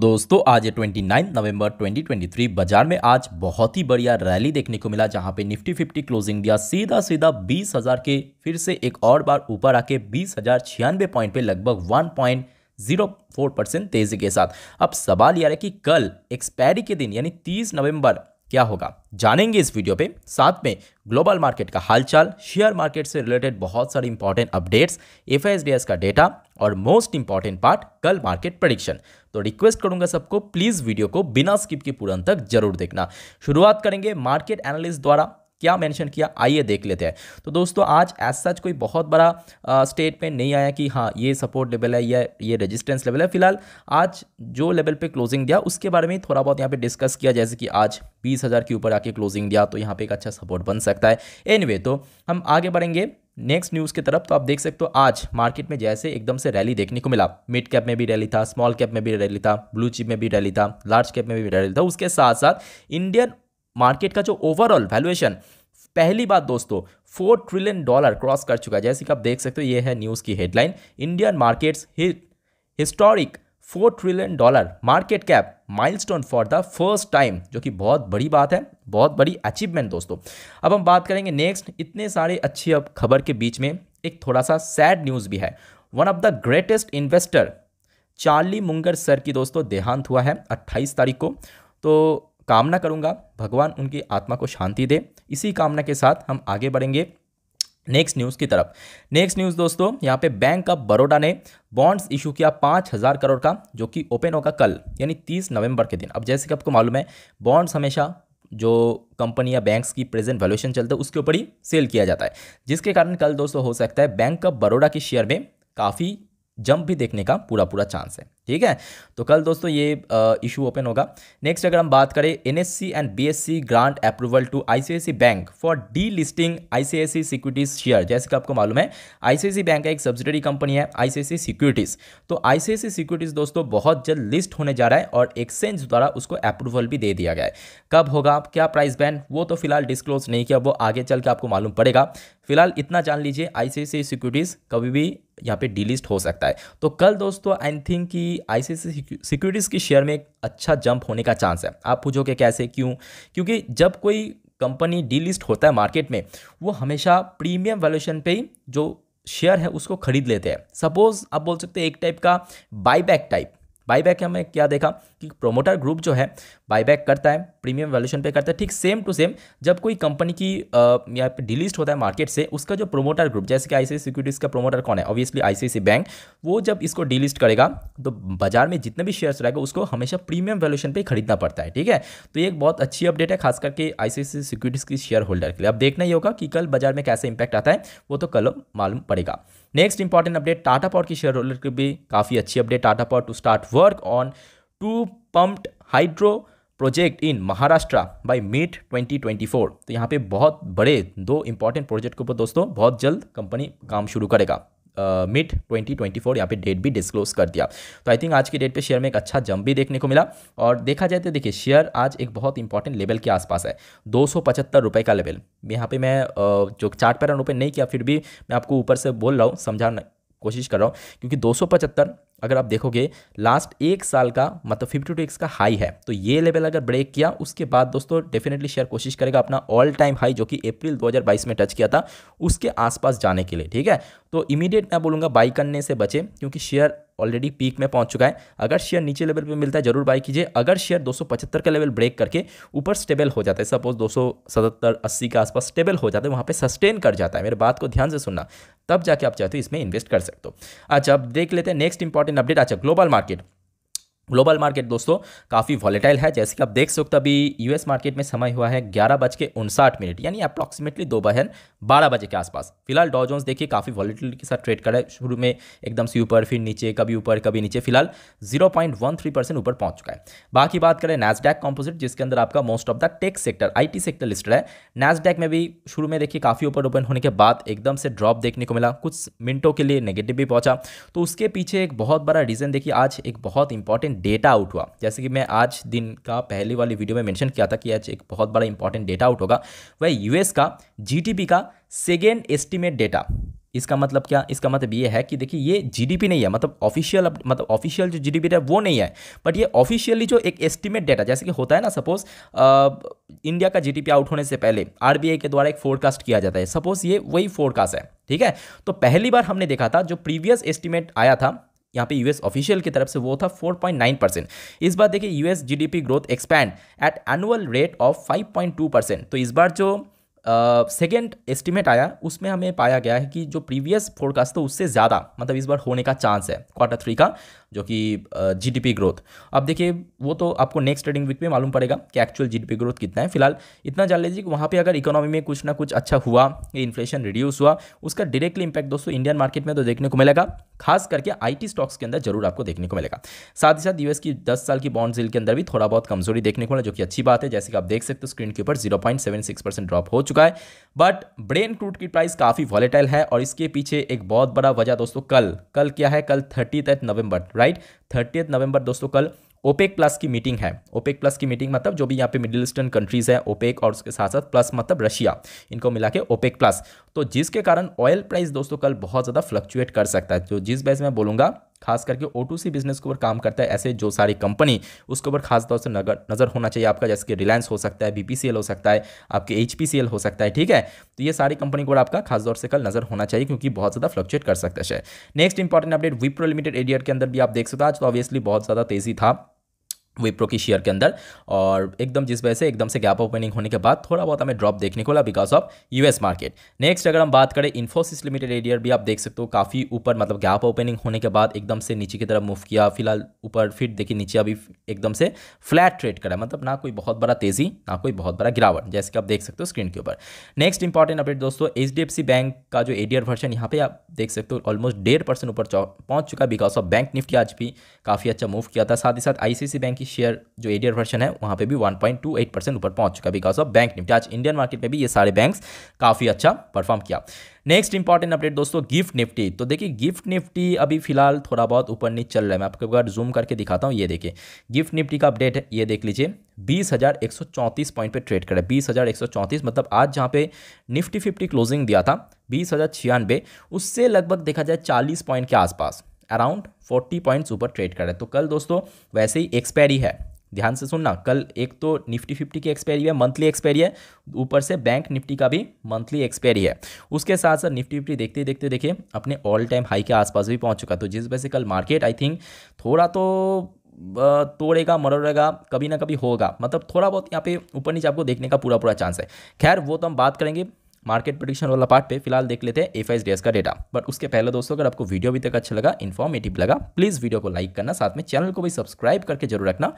दोस्तों आज 29 नवंबर 2023 बाजार में आज बहुत ही बढ़िया रैली देखने को मिला जहां पे निफ्टी 50 क्लोजिंग दिया सीधा सीधा 20,000 के फिर से एक और बार ऊपर आके बीस हजार पॉइंट पे लगभग 1.04 परसेंट तेजी के साथ अब सवाल यह है कि कल एक्सपायरी के दिन यानी 30 नवंबर क्या होगा जानेंगे इस वीडियो पे साथ में ग्लोबल मार्केट का हालचाल शेयर मार्केट से रिलेटेड बहुत सारे इंपॉर्टेंट अपडेट्स एफ का डेटा और मोस्ट इंपॉर्टेंट पार्ट कल मार्केट प्रडिक्शन तो रिक्वेस्ट करूंगा सबको प्लीज़ वीडियो को बिना स्किप के पूरा तक जरूर देखना शुरुआत करेंगे मार्केट एनालिस्ट द्वारा क्या मेंशन किया आइए देख लेते हैं तो दोस्तों आज एज सच कोई बहुत बड़ा स्टेटमेंट नहीं आया कि हाँ ये सपोर्ट लेवल है या ये रेजिस्टेंस लेवल है फिलहाल आज जो लेवल पे क्लोजिंग दिया उसके बारे में थोड़ा बहुत यहाँ पे डिस्कस किया जैसे कि आज बीस हज़ार के ऊपर आके क्लोजिंग दिया तो यहाँ पर एक अच्छा सपोर्ट बन सकता है एनी anyway, तो हम आगे बढ़ेंगे नेक्स्ट न्यूज़ की तरफ तो आप देख सकते हो आज मार्केट में जैसे एकदम से रैली देखने को मिला मिड कैप में भी रैली था स्मॉल कैप में भी रैली था ब्लू चिप में भी रैली था लार्ज कैप में भी रैली था उसके साथ साथ इंडियन मार्केट का जो ओवरऑल वैल्यूएशन पहली बात दोस्तों फोर ट्रिलियन डॉलर क्रॉस कर चुका है जैसे कि आप देख सकते हो ये है न्यूज़ की headline Indian markets historic four trillion dollar market cap milestone for the first time जो कि बहुत बड़ी बात है बहुत बड़ी अचीवमेंट दोस्तों अब हम बात करेंगे नेक्स्ट इतने सारे अच्छी अब खबर के बीच में एक थोड़ा सा सैड न्यूज़ भी है one of the greatest investor Charlie Munger sir की दोस्तों देहांत हुआ है 28 तारीख को तो कामना करूँगा भगवान उनकी आत्मा को शांति दे इसी कामना के साथ हम आगे बढ़ेंगे नेक्स्ट न्यूज़ की तरफ नेक्स्ट न्यूज़ दोस्तों यहाँ पे बैंक ऑफ बड़ोडा ने बॉन्ड्स इशू किया पाँच हज़ार करोड़ का जो कि ओपन होगा कल यानी तीस नवंबर के दिन अब जैसे कि आपको मालूम है बॉन्ड्स हमेशा जो कंपनी या बैंक्स की प्रेजेंट वैल्यूशन चलता है उसके ऊपर ही सेल किया जाता है जिसके कारण कल दोस्तों हो सकता है बैंक ऑफ बड़ोड़ा के शेयर में काफ़ी जंप भी देखने का पूरा पूरा चांस है ठीक है तो कल दोस्तों ये इशू ओपन होगा नेक्स्ट अगर हम बात करें N and B grant approval to I bank for delisting I securities share जैसे कि आपको मालूम है आई बैंक का एक सब्सिडरी कंपनी है आई सिक्योरिटीज तो आई सिक्योरिटीज दोस्तों बहुत जल्द लिस्ट होने जा रहा है और एक्सचेंज द्वारा उसको अप्रूवल भी दे दिया गया है कब होगा क्या प्राइस बैन वो तो फिलहाल डिस्क्लोज नहीं किया वो आगे चल के आपको मालूम पड़ेगा फिलहाल इतना जान लीजिए आईसीआईसी सिक्योरिटीज़ कभी भी यहाँ पे डीलिस्ट हो सकता है तो कल दोस्तों आई थिंक कि आईसीआईसी सिक्योरिटीज़ की शेयर में एक अच्छा जंप होने का चांस है आप पूछोगे कैसे क्यों क्योंकि जब कोई कंपनी डीलिस्ट होता है मार्केट में वो हमेशा प्रीमियम वैल्यूशन पे ही जो शेयर है उसको खरीद लेते हैं सपोज आप बोल सकते हैं एक टाइप का बाईबैक टाइप बाईबैक हमें क्या देखा कि प्रोमोटर ग्रुप जो है बाईबैक करता है प्रीमियम वैल्यूशन पे करता है ठीक सेम टू सेम जब कोई कंपनी की या डिलीस्ट होता है मार्केट से उसका जो प्रोमोटर ग्रुप जैसे कि आईसीआई सिक्योरिटीज़ का प्रोमोटर कौन है ऑब्वियसली आईसीआई बैंक वो जब इसको डिलीस्ट करेगा तो बाजार में जितने भी शेयर्स रहेगा उसको हमेशा प्रीमियम वैल्यूशन पर खरीदना पड़ता है ठीक है तो ये एक बहुत अच्छी अपडेट है खास करके आईसीआई सिक्योरिटीज़ की शेयर होल्डर के लिए अब देखना ही होगा कि कल बाजार में कैसे इंपैक्ट आता है वो तो कल मालूम पड़ेगा next important update Tata Power की शेयर होल्डर की भी काफ़ी अच्छी update Tata Power to start work on two pumped hydro project in Maharashtra by mid 2024 तो यहाँ पे बहुत बड़े दो इंपॉर्टेंट प्रोजेक्ट के ऊपर दोस्तों बहुत जल्द कंपनी काम शुरू करेगा मिड ट्वेंटी ट्वेंटी फोर यहाँ पे डेट भी डिस्क्लोज कर दिया तो आई थिंक आज की डेट पे शेयर में एक अच्छा जंप भी देखने को मिला और देखा जाए तो देखिए शेयर आज एक बहुत इंपॉर्टेंट लेवल के आसपास है दो सौ पचहत्तर रुपये का लेवल यहाँ पे मैं uh, जो चार्ट पैरन ओपन नहीं किया फिर भी मैं आपको ऊपर से बोल रहा हूँ समझाने कोशिश कर रहा हूँ क्योंकि दो सौ पचहत्तर अगर आप देखोगे लास्ट एक साल का मतलब फिफ्टी टू एक्स का हाई है तो ये लेवल अगर ब्रेक किया उसके बाद दोस्तों डेफिनेटली शेयर कोशिश करेगा अपना ऑल टाइम हाई जो कि अप्रैल 2022 में टच किया था उसके आसपास जाने के लिए ठीक है तो इमीडिएट मैं बोलूँगा बाई करने से बचे क्योंकि शेयर ऑलरेडी पीक में पहुंच चुका है अगर शेयर नीचे लेवल पे मिलता है जरूर बाय कीजिए अगर शेयर 275 का लेवल ब्रेक करके ऊपर स्टेबल हो जाता है सपोज 277 80 के आसपास स्टेबल हो जाता है वहाँ पे सस्टेन कर जाता है मेरे बात को ध्यान से सुनना तब जाके आप चाहते हो इसमें इन्वेस्ट कर सकते हो अच्छा अब देख लेते हैं नेक्स्ट इंपॉर्टेंट अपडेट अच्छा ग्लोबल मार्केट ग्लोबल मार्केट दोस्तों काफ़ी वॉलेटाइल है जैसे कि आप देख सकते हो अभी यूएस मार्केट में समय हुआ है ग्यारह बज के उनसाठ मिनट यानी अप्रॉक्सीमेटली दोपहर बारह बजे के आसपास फिलहाल डॉजोन्स देखिए काफ़ी वॉलेटिलिटी के साथ ट्रेड कर रहा है शुरू में एकदम से ऊपर फिर नीचे कभी ऊपर कभी नीचे फिलहाल zero point one three percent ऊपर पहुंच चुका है बाकी बात करें नैसडैक कॉम्पोजिट जिसके अंदर आपका most of the tech sector I sector listed है नैसडैक में भी शुरू में देखिए काफ़ी ऊपर ओपन होने के बाद एकदम से ड्रॉप देखने को मिला कुछ मिनटों के लिए नेगेटिव भी पहुंचा तो उसके पीछे एक बहुत बड़ा रीज़न देखिए आज एक बहुत इंपॉर्टेंट इंपॉर्टेंट डेटा आउट हुआ जैसे कि मैं आज दिन का पहले वाली वीडियो में मेंशन किया था कि आज एक बहुत बड़ा इंपॉर्टेंट डेटा आउट होगा वह यूएस का जीडीपी का सेकेंड एस्टिमेट डेटा इसका मतलब क्या इसका मतलब ये है कि देखिए ये जीडीपी नहीं है मतलब ऑफिशियल मतलब ऑफिशियल जो जीडीपी है वो नहीं है बट ये ऑफिशियली जो एक एस्टिमेट डेटा जैसे कि होता है ना सपोज इंडिया का जीडीपी आउट होने से पहले आरबीआई के द्वारा एक फोरकास्ट किया जाता है सपोज ये वही फोरकास्ट है ठीक है तो पहली बार हमने देखा था जो प्रीवियस एस्टिमेट आया था यहाँ पे यूएस ऑफिशियल की तरफ से वो था 4.9 परसेंट इस बार देखिए US GDP growth expand at annual rate of 5.2 percent तो इस बार जो सेकेंड uh, एस्टिमेट आया उसमें हमें पाया गया है कि जो प्रीवियस फोरकास्ट था उससे ज़्यादा मतलब इस बार होने का चांस है क्वार्टर थ्री का जो कि जीडीपी ग्रोथ अब देखिए वो तो आपको नेक्स्ट ट्रेडिंग वीक में मालूम पड़ेगा कि एक्चुअल जीडीपी ग्रोथ कितना है फिलहाल इतना जान लीजिए कि वहाँ पर अगर इकोनॉमी में कुछ ना कुछ अच्छा हुआ इन्फ्लेशन रिड्यूस हुआ उसका डायरेक्टली इंपैक्ट दोस्तों इंडियन मार्केट में तो देखने को मिलेगा खास करके आई स्टॉक्स के अंदर जरूर आपको देखने को मिलेगा साथ ही साथ यूएस की दस साल की बॉन्ड जिल के अंदर भी थोड़ा बहुत कमजोरी देखने को मिला जो कि अच्छी बात है जैसे कि आप देख सकते हो स्क्रीन के ऊपर जीरो परसेंट ड्रॉप हो चुका है बट ब्रेन क्रूड की प्राइस काफ़ी वॉलेटाइल है और इसके पीछे एक बहुत बड़ा वजह दोस्तों कल कल क्या है कल thirty November right thirtieth November दोस्तों कल ओपेक प्लस की मीटिंग है ओपेक प्लस की मीटिंग मतलब जो भी यहाँ पे मिडिल ईस्टर्न कंट्रीज है ओपेक और उसके साथ साथ प्लस मतलब रशिया इनको मिला के ओपेक प्लस तो जिसके कारण ऑयल प्राइस दोस्तों कल बहुत ज़्यादा फ्लक्चुएट कर सकता है तो जिस बेस में बोलूँगा खास करके ओ टू सी बिजनेस के ऊपर काम करता है ऐसे जो सारी कंपनी उसके ऊपर खास तौर से नगर नज़र होना चाहिए आपका जैसे कि रिलायंस हो सकता है बी हो सकता है आपके एच हो सकता है ठीक है तो ये सारी कंपनी को आपका खास तौर से कल नज़र होना चाहिए क्योंकि बहुत ज़्यादा फ्लक्चुएट कर सकता है next important update Wipro limited एरियर के अंदर भी आप देख सकते हो आज तो ऑब्वियसली बहुत ज़्यादा तेज़ी था विप्रो की शेयर के अंदर और एकदम जिस वजह से एकदम से गैप ओपनिंग होने के बाद थोड़ा बहुत हमें ड्रॉप देखने को मिला because of US market next अगर हम बात करें इन्फोसिस लिमिटेड एडियर भी आप देख सकते हो काफ़ी ऊपर मतलब गैप ओपनिंग होने के बाद एकदम से नीचे की तरफ मूव किया फिलहाल ऊपर फिर देखिए नीचे अभी एकदम से फ्लैट ट्रेड करा मतलब ना कोई बहुत बड़ा तेज़ी ना कोई बहुत बड़ा गिरावट जैसे कि आप देख सकते हो स्क्रीन के ऊपर नेक्स्ट इंपॉर्टेंट अपडेट दोस्तों एच बैंक का जो एडियर वर्जन यहाँ पे आप देख सकते हो ऑलमोस्ट डेढ़ परसेंट ऊपर पहुँच चुका है बिकॉज ऑफ बैंक निफ्टी आज भी काफ़ी अच्छा मूव किया था साथ ही साथ सी बैंक की शेयर जो एडियर वर्षन है वहाँ पे भी 1.28 परसेंट ऊपर पहुंच चुका बिकॉज ऑफ बैंक निफ्टी आज इंडियन मार्केट में भी ये सारे बैंक्स काफ़ी अच्छा परफॉर्म किया नेक्स्ट इंपॉर्टेंट अपडेट दोस्तों गिफ्ट निफ्टी तो देखिए गिफ्ट निफ्टी अभी फिलहाल थोड़ा बहुत ऊपर नीचे चल रहा है मैं आपको एक बार जूम करके दिखाता हूँ ये देखिए गिफ्ट निफ्टी का अपडेट है ये देख लीजिए बीस हज़ार एक सौ चौंतीस पॉइंट पे ट्रेड करा है बीस हज़ार एक सौ चौंतीस मतलब आज जहाँ पे निफ्टी फिफ्टी क्लोजिंग दिया था बीस हज़ार छियानवे उससे लगभग देखा जाए चालीस पॉइंट के आसपास अराउंड फोर्टी पॉइंट्स ऊपर ट्रेड कर रहा है तो कल दोस्तों वैसे ही एक्सपायरी है ध्यान से सुनना कल एक तो निफ्टी फिफ्टी की एक्सपायरी है मंथली एक्सपायरी है ऊपर से बैंक निफ्टी का भी मंथली एक्सपायरी है उसके साथ साथ निफ्टी फिफ्टी देखते देखते देखिए अपने ऑल टाइम हाई के आसपास भी पहुंच चुका तो जिस वजह से कल मार्केट आई थिंक थोड़ा तो तोड़ेगा मरोड़ेगा कभी ना कभी होगा मतलब थोड़ा बहुत यहाँ पे ऊपर नीचे आपको देखने का पूरा पूरा चांस है खैर वो तो हम बात करेंगे मार्केट प्रोडिक्शन वाला पार्ट पे फिलहाल देख लेते हैं एफ आई का डेटा बट उसके पहले दोस्तों अगर आपको वीडियो अभी तक अच्छा लगा इन्फॉर्मेटिव लगा प्लीज़ वीडियो को लाइक करना साथ में चैनल को भी सब्सक्राइब करके जरूर रखना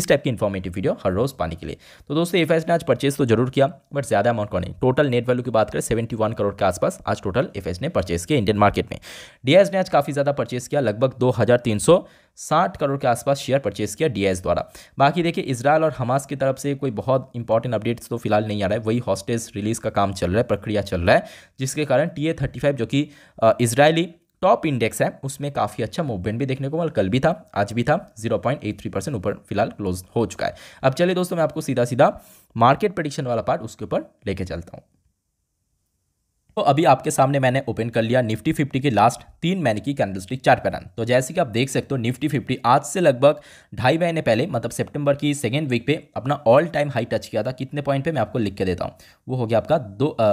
इस टाइप की इन्फॉर्मेटिव वीडियो हर रोज़ पाने के लिए तो दोस्तों एफ ने आज परचेज तो जरूर किया बट ज़्यादा अमाउंट का नहीं टोटल नेट वैल्यू की बात करें सेवेंटी करोड़ के आसपास आज टोटल एफ ने परचेज किया इंडियन मार्केट में डी ने आज काफ़ी ज़्यादा परचेज किया लगभग दो साठ करोड़ के आसपास शेयर परचेज किया डीएस द्वारा बाकी देखिए इसराइल और हमास की तरफ से कोई बहुत इंपॉर्टेंट अपडेट्स तो फिलहाल नहीं आ रहा है वही हॉस्टेज रिलीज का काम चल रहा है प्रक्रिया चल रहा है जिसके कारण टी जो कि इसराइली टॉप इंडेक्स है उसमें काफ़ी अच्छा मूवमेंट भी देखने को मिला कल भी था आज भी था 0.83 परसेंट ऊपर फिलहाल क्लोज हो चुका है अब चलिए दोस्तों मैं आपको सीधा सीधा मार्केट प्रडिक्शन वाला पार्ट उसके ऊपर लेके चलता हूँ तो अभी आपके सामने मैंने ओपन कर लिया निफ्टी फिफ्टी की लास्ट तीन महीने की कैंडलस्टिक चार्ट पैटर्न तो जैसे कि आप देख सकते हो निफ्टी फिफ्टी आज से लगभग ढाई महीने पहले मतलब सितंबर की सेकेंड वीक पे अपना ऑल टाइम हाई टच किया था कितने पॉइंट पे मैं आपको लिख के देता हूँ वो हो गया आपका दो आ,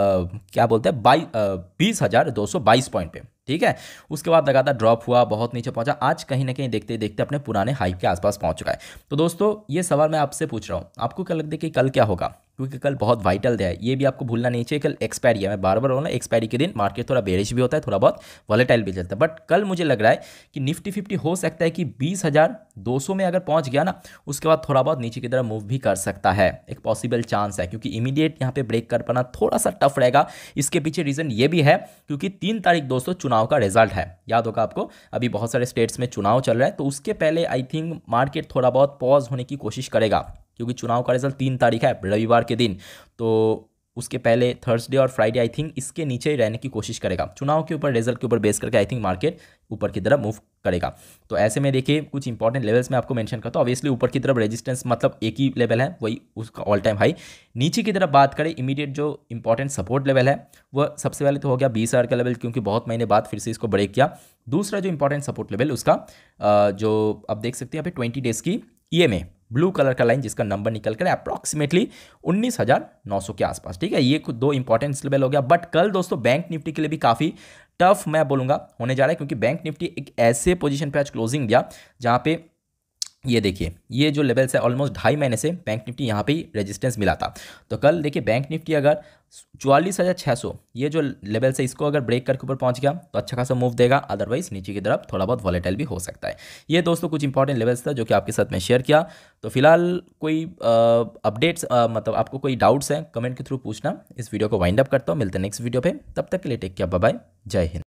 क्या बोलते हैं बाई बीस हज़ार दो सौ बाईस पॉइंट पे ठीक है उसके बाद लगातार ड्रॉप हुआ बहुत नीचे पहुंचा आज कहीं ना कहीं देखते देखते अपने पुराने हाइप के आसपास पहुंच चुका है तो दोस्तों ये सवाल मैं आपसे पूछ रहा हूँ आपको क्या लगता है कि कल क्या होगा क्योंकि कल बहुत वाइटल है ये भी आपको भूलना नहीं चाहिए कल एक्सपायरी है मैं बार बार बोलना एक्सपायरी के दिन मार्केट थोड़ा बेरिश भी होता है थोड़ा बहुत वॉलेटाइल भी चलता है बट कल मुझे लग रहा है कि निफ्टी फिफ्टी हो सकता है कि बीस हज़ार दो सौ में अगर पहुंच गया ना उसके बाद थोड़ा बहुत नीचे की तरफ मूव भी कर सकता है एक पॉसिबल चांस है क्योंकि इमीडिएट यहाँ पे ब्रेक कर पाना थोड़ा सा टफ रहेगा इसके पीछे रीज़न ये भी है क्योंकि तीन तारीख दोस्तों चुनाव का रिजल्ट है याद होगा आपको अभी बहुत सारे स्टेट्स में चुनाव चल रहा है तो उसके पहले आई थिंक मार्केट थोड़ा बहुत पॉज होने की कोशिश करेगा क्योंकि चुनाव का रिजल्ट तीन तारीख है रविवार के दिन तो उसके पहले थर्सडे और फ्राइडे आई थिंक इसके नीचे रहने की कोशिश करेगा चुनाव के ऊपर रिजल्ट के ऊपर बेस करके आई थिंक मार्केट ऊपर की तरफ मूव करेगा तो ऐसे में देखिए कुछ इंपॉर्टेंट लेवल्स में आपको मेंशन करता हूँ ऑब्वियसली ऊपर की तरफ रेजिस्टेंस मतलब एक ही लेवल है वही उसका ऑल टाइम हाई नीचे की तरफ बात करें इमीडिएट जो इंपॉर्टेंट सपोर्ट लेवल है वह सबसे पहले तो हो गया बीस का लेवल क्योंकि बहुत महीने बाद फिर से इसको ब्रेक किया दूसरा जो इंपॉर्टेंट सपोर्ट लेवल उसका जो आप देख सकते हैं यहाँ पे ट्वेंटी डेज़ की ई e ब्लू कलर का लाइन जिसका नंबर निकल कर अप्रॉक्सीमेटली 19,900 के आसपास ठीक है ये दो इंपॉर्टेंट लेवल हो गया बट कल दोस्तों बैंक निफ्टी के लिए भी काफ़ी टफ मैं बोलूंगा होने जा रहा है क्योंकि बैंक निफ्टी एक ऐसे पोजीशन पे आज क्लोजिंग दिया जहाँ पे ये देखिए ये जो लेवल्स है ऑलमोस्ट ढाई महीने से बैंक निफ्टी यहाँ पे ही रेजिस्टेंस मिला था तो कल देखिए बैंक निफ्टी अगर चौवालीस हज़ार छः सौ ये जो लेवल से इसको अगर ब्रेक करके ऊपर पहुंच गया तो अच्छा खासा मूव देगा अदरवाइज नीचे की तरफ थोड़ा बहुत वॉलेटाइल भी हो सकता है ये दोस्तों कुछ इंपॉर्टेंट लेवल्स था जो कि आपके साथ मैं शेयर किया तो फिलहाल कोई अपडेट्स मतलब आपको कोई डाउट्स हैं कमेंट के थ्रू पूछना इस वीडियो को वाइंड अप करता हूँ मिलते हैं नेक्स्ट वीडियो पर तब तक के लिए टेक किया बाय जय हिंद